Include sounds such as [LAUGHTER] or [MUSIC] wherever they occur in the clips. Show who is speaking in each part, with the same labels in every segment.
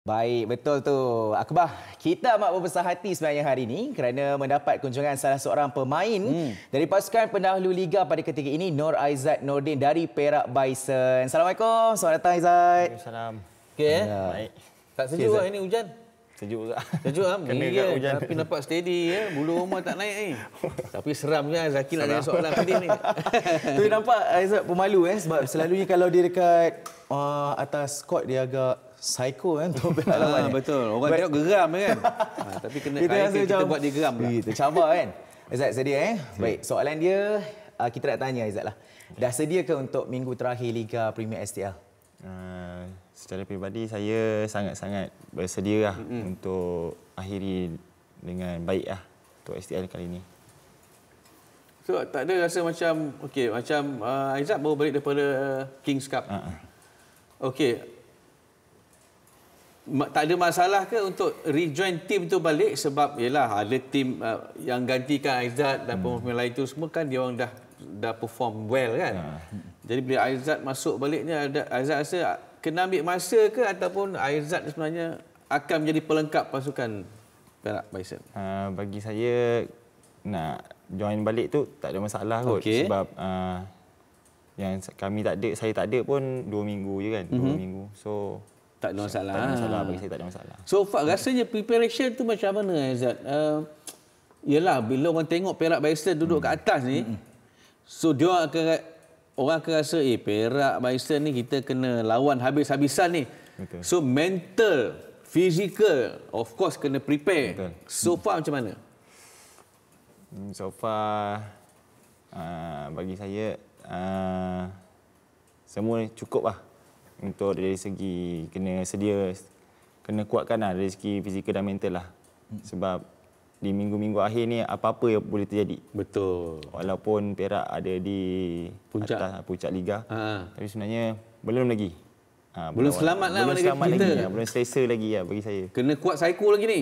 Speaker 1: Baik, betul tu. Akbah, kita amat berbesar hati sebenarnya hari ini kerana mendapat kunjungan salah seorang pemain hmm. dari pasukan pendahulu Liga pada ketika ini, Nur Aizat Nordin dari Perak Bison. Assalamualaikum. Selamat datang, Aizat. Salam. Okay. Eh? ya. baik. Tak sejuk okay, lah ini hujan. Sejuk tak? Sejuk
Speaker 2: lah. [LAUGHS] Kena ya. hujan. Tapi nampak steady. Ya. Bulu rumah tak naik. Eh.
Speaker 1: [LAUGHS] Tapi seram je. Zaki nak tanya soalan tadi ni. [LAUGHS] Tapi nampak Aizat pemalu eh, sebab selalunya kalau dia dekat uh, atas court dia agak psycho kan Tobi Alaman. betul. Orang tengok
Speaker 2: geram kan. ha, [LAUGHS] tapi kena kita, kita, kita buat
Speaker 1: dia geram. Kita cabar kan. Izat sedia eh. Baik, soalan dia ah, kita nak tanya Izat lah. Dah sedia ke untuk minggu terakhir Liga Premier STL?
Speaker 3: Uh, ah, secara peribadi saya sangat-sangat bersedia lah mm-hmm. untuk akhiri dengan baik lah untuk STL kali ini.
Speaker 2: So tak ada rasa macam okey macam uh, Aizat baru balik daripada uh, King's Cup. Uh-huh. Okey, tak ada masalah ke untuk rejoin tim tu balik sebab yalah ada tim uh, yang gantikan Aizat dan hmm. pemain lain tu semua kan dia orang dah dah perform well kan. Ha. Jadi bila Aizat masuk balik ni ada Aizat rasa kena ambil masa ke ataupun Aizat sebenarnya akan menjadi pelengkap pasukan
Speaker 3: Perak Bison. Uh, bagi saya nak join balik tu tak ada masalah kot okay. sebab uh, yang kami tak ada saya tak ada pun dua minggu je kan dua mm-hmm. minggu. So tak ada masalah. Tak ada masalah bagi saya tak ada masalah. So Fak, rasanya preparation tu macam mana Azat? Uh, um, yelah bila
Speaker 2: orang tengok Perak Bison duduk hmm. kat atas ni hmm. hmm. so dia akan orang akan rasa eh Perak Bison ni kita kena lawan habis-habisan ni. Betul. So mental, physical of course kena prepare. Betul. So far hmm. macam mana?
Speaker 3: Hmm, so far uh, bagi saya uh, semua cukup lah untuk dari segi kena sedia kena kuatkan lah dari segi fizikal dan mental lah hmm. sebab di minggu-minggu akhir ni apa-apa yang boleh terjadi betul walaupun Perak ada di puncak atas, ah, puncak liga Aa. Ha, ha. tapi sebenarnya belum lagi Ha, belum selamat lah belum selamat kita. lagi ya. belum selesa lagi ya, bagi saya kena kuat psycho lagi ni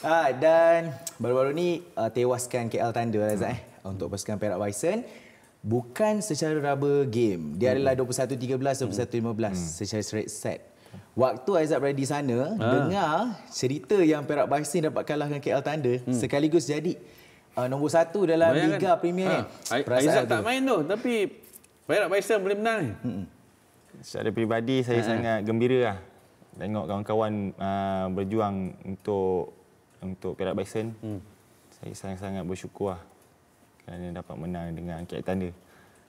Speaker 1: ha, [LAUGHS] dan baru-baru ni uh, tewaskan KL Thunder lah, Zat, eh, untuk pasukan Perak Bison bukan secara rubber game. Dia hmm. adalah 21-13, 21-15 hmm. hmm. secara straight set. Waktu Aizat berada di sana, ha. dengar cerita yang Perak Basin dapat kalah dengan KL Tanda hmm. sekaligus jadi uh, nombor satu dalam Bayangkan. Liga Premier ha. Ah, ni.
Speaker 2: Aizat tak main tu tapi
Speaker 3: Perak Basin boleh menang. Hmm. Secara peribadi, saya ha. sangat gembira lah. tengok kawan-kawan uh, berjuang untuk untuk Perak Basin. Hmm. Saya sangat-sangat bersyukur lah kerana dapat menang dengan Captain dia.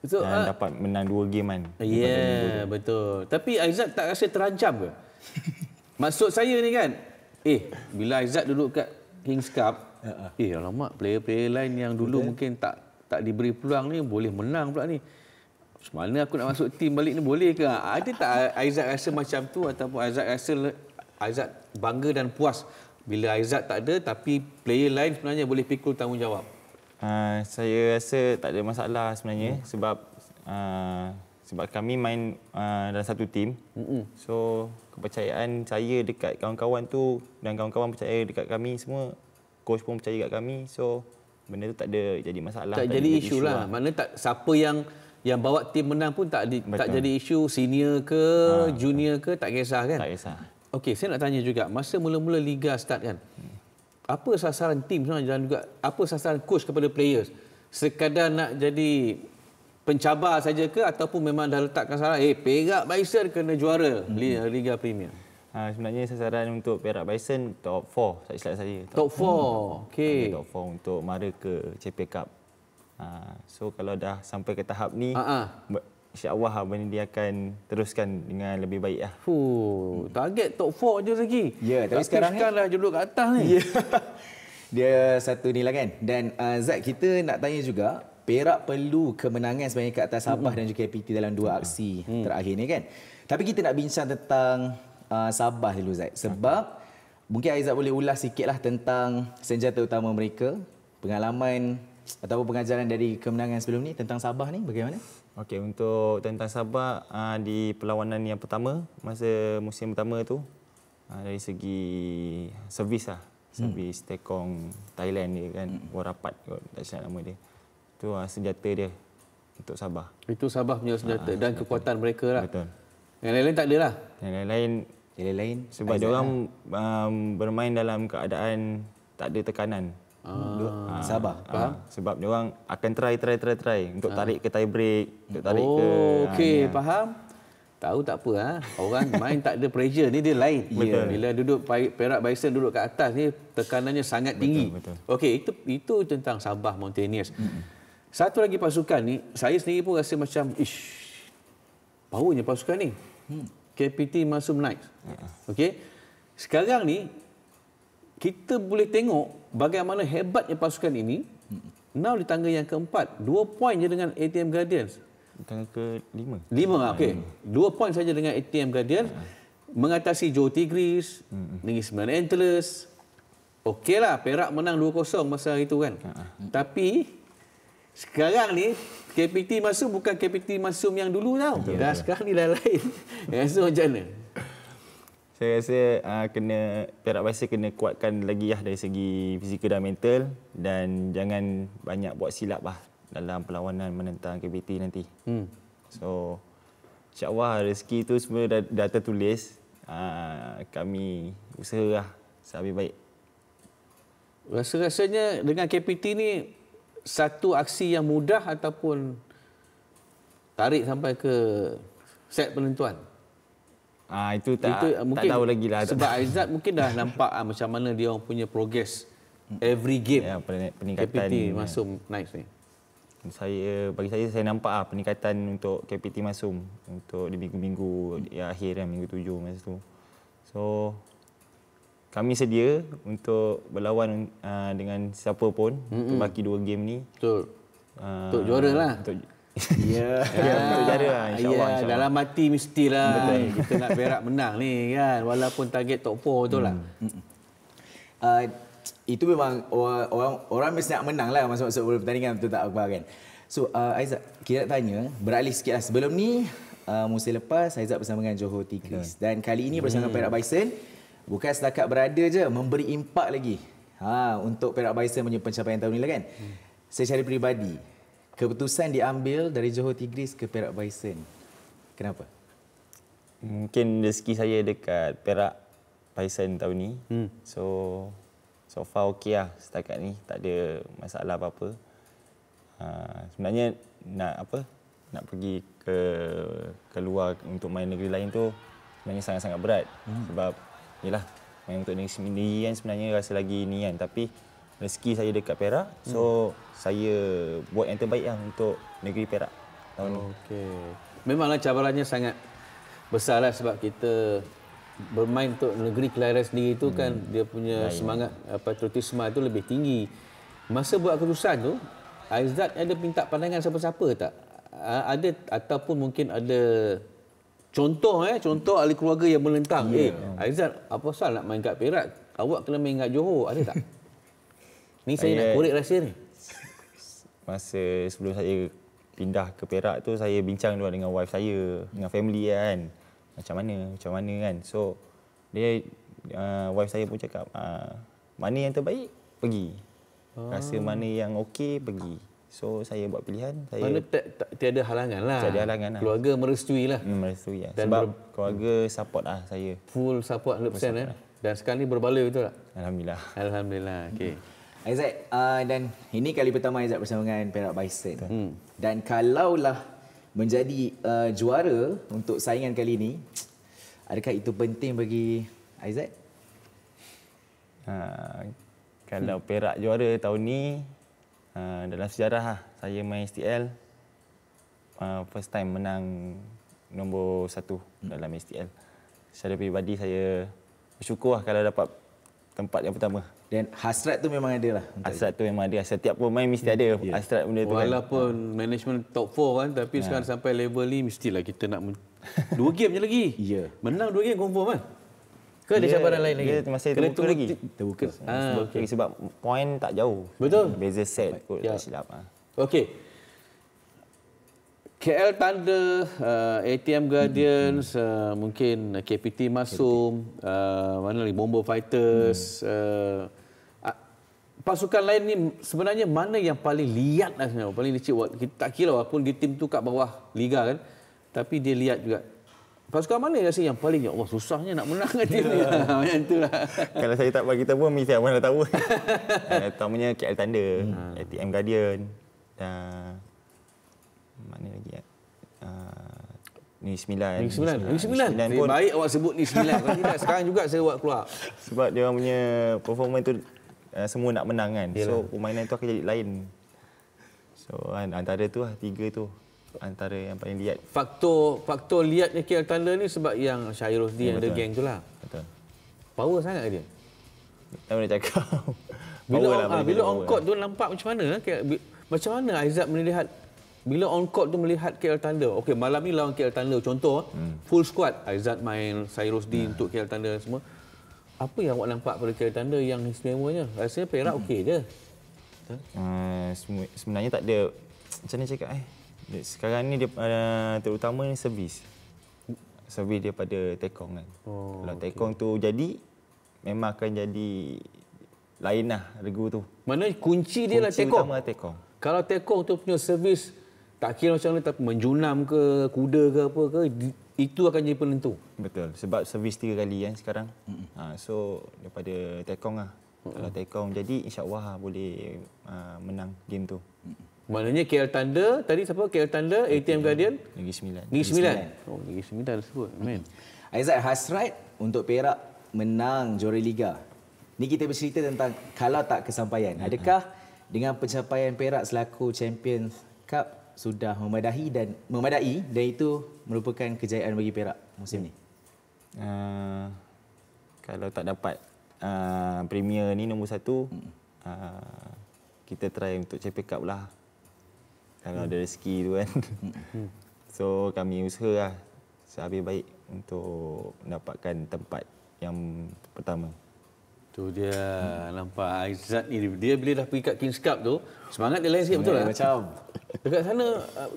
Speaker 3: Betul. Dan uh, dapat menang dua game kan. Ya, yeah,
Speaker 2: betul. Tapi Aizat tak rasa terancam ke?
Speaker 3: [LAUGHS] Maksud saya ni kan, eh bila Aizat duduk kat
Speaker 2: Kings Cup, uh-huh. eh alamak player-player lain yang dulu betul. mungkin tak tak diberi peluang ni boleh menang pula ni. Mana aku nak masuk tim balik ni boleh ke? Ada tak Aizat rasa macam tu ataupun Aizat rasa Aizat bangga dan puas bila Aizat tak ada tapi player lain sebenarnya boleh pikul tanggungjawab?
Speaker 3: Uh, saya rasa tak ada masalah sebenarnya mm. sebab uh, sebab kami main uh, dalam satu tim. Mm-mm. So kepercayaan saya dekat kawan-kawan tu dan kawan-kawan percaya dekat kami semua coach pun percaya dekat kami. So benda tu tak ada jadi masalah. Tak, tak jadi, jadi isu lah. lah. Mana
Speaker 2: tak siapa yang yang bawa tim menang pun tak di, tak jadi isu senior ke ha, junior ke tak kisah kan? Tak kisah. Okey, saya nak tanya juga masa mula-mula liga start kan? apa sasaran tim sebenarnya dan juga apa sasaran coach kepada players? Sekadar nak jadi pencabar saja ke ataupun memang dah letakkan sasaran eh Perak Bison kena juara
Speaker 3: hmm. Liga Premier? Uh, sebenarnya sasaran untuk Perak Bison top 4 tak silap saya. Top 4. Hmm. Okey. Top 4 okay. untuk mara ke CP Cup. Uh, so kalau dah sampai ke tahap ni uh-huh. InsyaAllah benda dia akan teruskan dengan lebih baik. Lah.
Speaker 1: Fuh,
Speaker 3: target top 4 je lagi. Ya, tapi, tapi sekarang, ni... lah
Speaker 2: duduk kat atas ni. Ya.
Speaker 1: [LAUGHS] dia satu ni lah kan. Dan uh, Zat, kita nak tanya juga, Perak perlu kemenangan sebenarnya kat atas Sabah mm-hmm. dan juga KPT dalam dua aksi mm. terakhir ni kan. Tapi kita nak bincang tentang uh, Sabah dulu Zat. Sebab okay. mungkin Aizat boleh ulas sikit lah tentang senjata utama mereka. Pengalaman atau pengajaran dari kemenangan sebelum ni
Speaker 3: tentang Sabah ni bagaimana? Okey untuk tentang Sabah uh, di perlawanan yang pertama masa musim pertama tu uh, dari segi servis lah hmm. servis hmm. tekong Thailand ni kan hmm. warapat kot tak silap nama dia tu uh, senjata dia untuk Sabah itu Sabah punya senjata uh, dan senjata. kekuatan mereka lah betul yang lain-lain tak ada lah yang lain-lain yang lain-lain sebab dia orang lah. um, bermain dalam keadaan tak ada tekanan Ah. Ah. ah. Sabar. Ah. Sebab dia orang akan try try try try untuk ah. tarik ke tie break, untuk tarik oh, ke. Okey, ah, ya. faham? Tahu tak apa ha?
Speaker 2: Orang [LAUGHS] main tak ada pressure ni dia lain. Yeah. Bila duduk Perak Bison duduk kat atas ni tekanannya sangat tinggi. Okey, itu itu tentang Sabah Mountaineers. Satu lagi pasukan ni saya sendiri pun rasa macam ish. Powernya pasukan ni. Hmm. KPT Masum naik. Ha, ha. Okey. Sekarang ni kita boleh tengok bagaimana hebatnya pasukan ini. Now di tangga yang keempat, dua poin je dengan ATM Guardians. Tangga ke lima. Lima, ah, lima. okey. Hmm. Dua poin saja dengan ATM Guardians. Ya. Mengatasi Joe Tigris, hmm. Negeri Sembilan Antlers. Okeylah, Perak menang 2-0 masa itu kan. Ya. Tapi, sekarang ni KPT masuk bukan KPT masuk yang dulu tau. Ya, Dan sekarang ni lain-lain. [LAUGHS] so, macam
Speaker 3: mana? saya rasa uh, kena perak bahasa kena kuatkan lagi ya dari segi fizikal dan mental dan jangan banyak buat silap lah dalam perlawanan menentang KBT nanti. Hmm. So insyaAllah rezeki tu semua dah, dah tertulis. Uh, kami usaha lah sehabis baik.
Speaker 2: Rasa-rasanya dengan KPT ni satu aksi yang mudah ataupun tarik sampai ke set penentuan?
Speaker 3: Ah ha, itu tak itu, tak mungkin, tahu lagi lah. Sebab Aizat
Speaker 2: mungkin dah nampak ha, macam mana dia orang punya progress
Speaker 3: every game. Ya, peningkatan KPT masuk naik ni. Saya bagi saya saya nampak ah peningkatan untuk KPT masuk untuk di minggu-minggu hmm. ya, akhir dan minggu tujuh masa tu. So kami sedia untuk berlawan uh, dengan siapa pun Mm-mm. untuk baki dua game ni. Betul. Uh, untuk juara lah.
Speaker 2: Untuk, Ya, ya, [LAUGHS] lah, ya, lah, ya dalam mati mestilah Betul. kita nak berak
Speaker 1: menang ni kan walaupun target top 4 tu lah. Hmm. Uh, itu memang orang orang, orang mesti nak menang lah masa masuk pertandingan betul tak apa kan. So uh, Aizat kira tanya beralih sikit lah. sebelum ni uh, musim lepas Aizat bersama dengan Johor Tigris dan kali ini bersama hmm. Perak Bison bukan setakat berada je memberi impak lagi. Ha untuk Perak Bison punya pencapaian tahun ni lah kan. Hmm. Secara peribadi, keputusan diambil dari Johor Tigris ke Perak Bison.
Speaker 3: Kenapa? Mungkin rezeki saya dekat Perak Bison tahun ni. Hmm. So so far okey lah setakat ni. Tak ada masalah apa-apa. Uh, sebenarnya nak apa? Nak pergi ke keluar untuk main negeri lain tu sebenarnya sangat-sangat berat. Hmm. Sebab yalah main untuk negeri sendiri kan sebenarnya rasa lagi ni kan. Tapi rezeki saya dekat Perak. So hmm. saya buat yang terbaik yang lah untuk negeri Perak tahun oh, okay. ini. Memanglah cabarannya sangat besarlah sebab
Speaker 2: kita bermain untuk negeri kelahiran sendiri itu hmm. kan dia punya Lain. Ya, ya. semangat patriotisme itu lebih tinggi. Masa buat keputusan tu, Aizat ada minta pandangan siapa-siapa tak? Ada ataupun mungkin ada contoh eh contoh ahli keluarga yang melentang. Yeah. Eh, Aizat apa salah nak main kat Perak? Awak kena main kat Johor, ada tak? [LAUGHS]
Speaker 3: Ni saya, saya nak korek rahsia ni. Masa sebelum saya pindah ke Perak tu saya bincang dulu dengan wife saya, dengan family kan. Macam mana, macam mana kan. So dia uh, wife saya pun cakap uh, mana yang terbaik pergi. Oh. Rasa ah. mana yang okey pergi. So saya buat pilihan saya Mana tak, tak tiada halangan lah Tiada halangan lah Keluarga merestui lah hmm, Merestui lah Sebab keluarga
Speaker 2: support lah saya Full support 100% eh. Lah. Dan sekarang ni berbaloi betul tak? Alhamdulillah Alhamdulillah
Speaker 1: okay. Hmm. Aizat, uh, dan ini kali pertama Aizat bersama dengan Perak Bison. Hmm. Dan kalaulah menjadi uh, juara untuk saingan kali ini,
Speaker 3: adakah itu penting bagi Aizat? Uh, ha, kalau hmm. Perak juara tahun ini, uh, ha, dalam sejarah lah, saya main STL, uh, ha, first time menang nombor satu hmm. dalam STL. Secara pribadi saya bersyukur lah kalau dapat tempat yang pertama. Dan
Speaker 1: hasrat tu memang ada lah.
Speaker 3: Hasrat tu memang ada. Setiap pemain mesti hmm. ada yeah. hasrat benda tu. Kan. Walaupun
Speaker 1: kan. management
Speaker 2: top 4 kan. Tapi yeah. sekarang sampai level ni mestilah kita nak... Men- [LAUGHS] dua game je lagi. Yeah.
Speaker 3: Menang dua game confirm kan.
Speaker 2: Ke ada yeah. cabaran lain lagi? Dia masih terbuka lagi.
Speaker 3: Terbuka. Ha, ah, okay. Sebab point tak jauh. Betul. Beza set kot. Ya. Yeah. Ha.
Speaker 2: Okey. KL Thunder, uh, ATM Guardians, hmm. uh, mungkin KPT Masum, KPT. Uh, mana lagi Bomber Fighters. Hmm. Uh, uh, pasukan lain ni sebenarnya mana yang paling liat lah sebenarnya? Paling licik, tak kira walaupun di tim tu kat bawah liga kan. Tapi dia lihat juga Pasukan mana yang rasa yang paling
Speaker 3: Allah oh, susahnya nak menang [LAUGHS] kat dia. Ya, macam tu lah. Kalau saya tak bagi tahu pun mesti abang dah tahu. Utamanya [LAUGHS] eh, KL Thunder, hmm. ATM Guardian. Uh, mana lagi eh? Uh, ah, Negeri Sembilan. Negeri Sembilan. Negeri Sembilan. Negeri Sembilan. Baik awak
Speaker 2: sebut ni Sembilan. [LAUGHS] sekarang
Speaker 3: juga saya buat keluar. Sebab dia orang punya performa itu uh, ah, semua nak menang kan. Yalah. So permainan itu akan jadi lain. So kan antara itu lah tiga itu antara yang paling lihat.
Speaker 2: Faktor faktor lihatnya Kiel Tanda ni sebab yang Syairus dia ya, yang ada geng tu lah. Betul. Power sangat dia. Tak boleh cakap.
Speaker 3: Bila, lah, ah, bila, lah, bila, bila on court
Speaker 2: tu nampak macam mana? Macam mana Aizat melihat bila on court tu melihat KL Thunder okey malam ni lawan KL Thunder contoh eh, hmm. full squad Aizat main Cyrus D hmm. untuk KL Thunder semua apa yang awak nampak pada KL Thunder yang istimewanya rasanya
Speaker 3: Perak hmm. okey je uh, sebenarnya tak ada macam mana cakap eh sekarang ni dia uh, terutama ni servis servis dia pada tekong kan oh, kalau tekong tu jadi memang akan jadi lain lah regu tu. Mana kunci dia lah kunci lah tekong. tekong. Kalau tekong tu punya servis tak kira macam mana tapi menjunam ke kuda ke apa ke itu akan jadi penentu betul sebab servis tiga kali kan sekarang mm-hmm. so daripada tekong ah mm-hmm. kalau tekong jadi insyaAllah boleh ha, menang game tu Maknanya KL Thunder, tadi
Speaker 2: siapa? KL Thunder, ATM Guardian?
Speaker 3: Negeri Sembilan. Negeri Sembilan?
Speaker 1: Oh, Negeri Sembilan dah sebut. Amin. Aizat Hasrat untuk Perak menang Jori Liga. Ni kita bercerita tentang kalau tak kesampaian. Adakah dengan pencapaian Perak selaku Champions Cup sudah memadahi dan memadai dan itu merupakan kejayaan bagi Perak musim ni.
Speaker 3: Uh, kalau tak dapat uh, premier ni nombor satu, uh, kita try untuk CP Cup lah. Kalau hmm. ada rezeki tu kan. Hmm. Hmm. so kami usaha lah sehabis baik untuk dapatkan tempat yang pertama. Tu dia hmm. nampak
Speaker 2: Aizat ni dia bila dah pergi kat Kings Cup tu semangat dia lain sikit betul lah. Macam Dekat sana,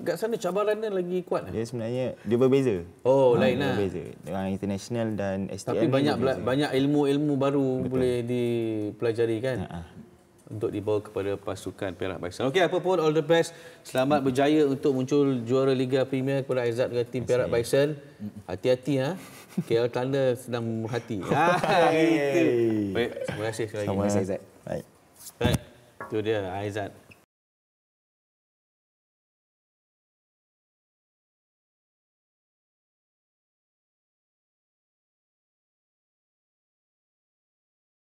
Speaker 2: dekat sana cabaran dia lagi kuat? Dia sebenarnya, dia berbeza. Oh, ha, lain lah. Berbeza. Dengan
Speaker 3: international dan STM. Tapi banyak bela-
Speaker 2: banyak ilmu-ilmu baru Betul. boleh dipelajari kan? Ha, ha. Untuk dibawa kepada pasukan Perak Baisan. Okey, apa pun, all the best. Selamat hmm. berjaya untuk muncul juara Liga Premier kepada Aizat dengan tim Perak Baisan. Hati-hati ha. KL Tanda sedang berhati. Ha, [LAUGHS] ah, Baik, terima kasih sekali lagi. Sama-sama, Aizat. Baik.
Speaker 1: Baik. Tu dia, Aizat.